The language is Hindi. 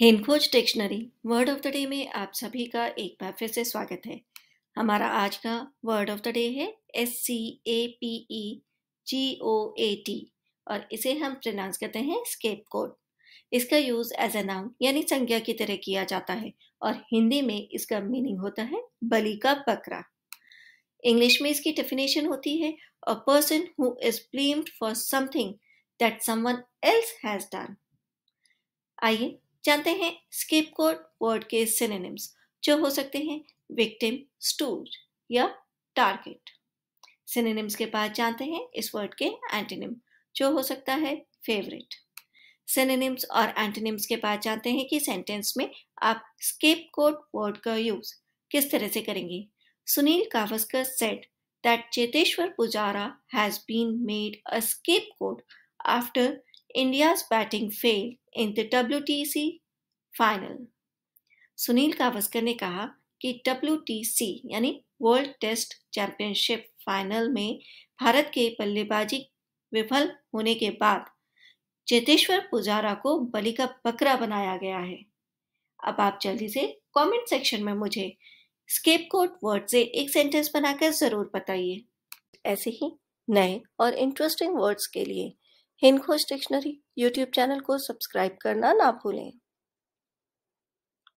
हेमकोज dictionary word of the day में आप सभी का एक बार फिर से स्वागत है हमारा आज का वर्ड ऑफ द डे है S C A P E G O A T और इसे हम प्रनाउंस करते हैं स्केप कोड इसका यूज एज ए नाउन यानी संज्ञा की तरह किया जाता है और हिंदी में इसका मीनिंग होता है बलि का बकरा इंग्लिश में इसकी डेफिनेशन होती है a person who is blamed for something that someone else has done आइए जानते हैं स्केप कोड वर्ड के सिनेम्स जो हो सकते हैं विक्टिम स्टूज या टारगेट सिनेम्स के बाद जानते हैं इस वर्ड के एंटीनिम जो हो सकता है फेवरेट सिनेम्स और एंटीनिम्स के बाद जानते हैं कि सेंटेंस में आप स्केप कोड वर्ड का यूज किस तरह से करेंगे Sunil Gavaskar said that Cheteshwar Pujara has been made a scapegoat after India's batting failed in the WTC final. Sunil Gavaskar ने कहा कि WTC यानी World Test Championship final में भारत के बल्लेबाजी विफल होने के बाद चेतेश्वर पुजारा को बलि का बकरा बनाया गया है अब आप जल्दी से कमेंट सेक्शन में मुझे स्केप कोट वर्ड से एक सेंटेंस बनाकर ज़रूर बताइए ऐसे ही नए और इंटरेस्टिंग वर्ड्स के लिए हिंदखोज डिक्शनरी यूट्यूब चैनल को सब्सक्राइब करना ना भूलें